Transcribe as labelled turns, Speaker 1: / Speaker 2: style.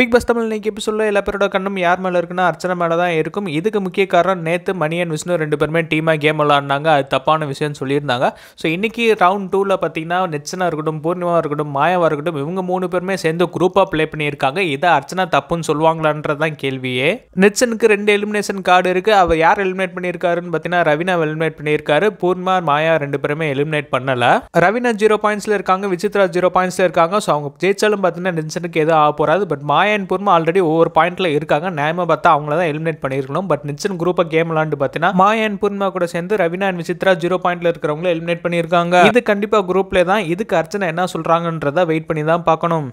Speaker 1: big pass Tamil இன்னைக்கு எபிசோடில் எல்லா பேரோட கண்ணும் யார் மேலே இருக்குன்னா அர்ச்சனை மேலே தான் இருக்கும் இதுக்கு முக்கிய காரணம் நேற்று மணியன் விஷ்ணு ரெண்டு பேருமே டீமாக கேம் விளாடினாங்க அது தப்பான விஷயம்னு சொல்லியிருந்தாங்க ஸோ இன்றைக்கி ரவுண்ட் டூவில் பார்த்தீங்கன்னா நெச்சனாக இருக்கட்டும் பூர்ணிமா இருக்கட்டும் மாயாவாக இருக்கட்டும் இவங்க மூணு பேருமே சேர்ந்து குரூப்பாக ப்ளே பண்ணியிருக்காங்க இதை அர்ச்சனா தப்புன்னு சொல்லுவாங்களான்றது தான் கேள்வியே நெச்சனுக்கு ரெண்டு எலிமினேஷன் கார்டு இருக்குது அவர் யார் எலிமினேட் பண்ணியிருக்காருன்னு பார்த்தீங்கன்னா ரவினா எலிமினேட் பண்ணியிருக்காரு பூர்ணிமா மாயா ரெண்டு பேருமே எலிமினேட் பண்ணலை ரவினா ஜீரோ பாயிண்ட்ஸில் இருக்காங்க விசித்ரா ஜீரோ பாயிண்ட்ஸில் இருக்காங்க ஸோ அவங்க ஜெயிச்சாலும் பார்த்தீங்கன்னா நெச்சனுக்கு எதுவும் ஆக போகாது பட் மாயா மாயன் பூர்மா ஆல்ரெடி ஒவ்வொரு பாயிண்ட்ல இருக்காங்க நியாயமாக பார்த்தா அவங்கள தான் எலிமினேட் பண்ணியிருக்கணும் பட் நிச்சன் குரூப்பை கேம் விளாண்டு பார்த்தீங்கன்னா மாயன் பூர்மா கூட சேர்ந்து ரவினா அண்ட் விசித்ரா ஜீரோ பாயிண்ட்ல இருக்கிறவங்கள எலிமினேட் பண்ணியிருக்காங்க இது கண்டிப்பாக குரூப்ல தான் இதுக்கு அர்ச்சனை என்ன சொல்கிறாங்கன்றத வெயிட் பண்ணி தான் பார்க்கணும்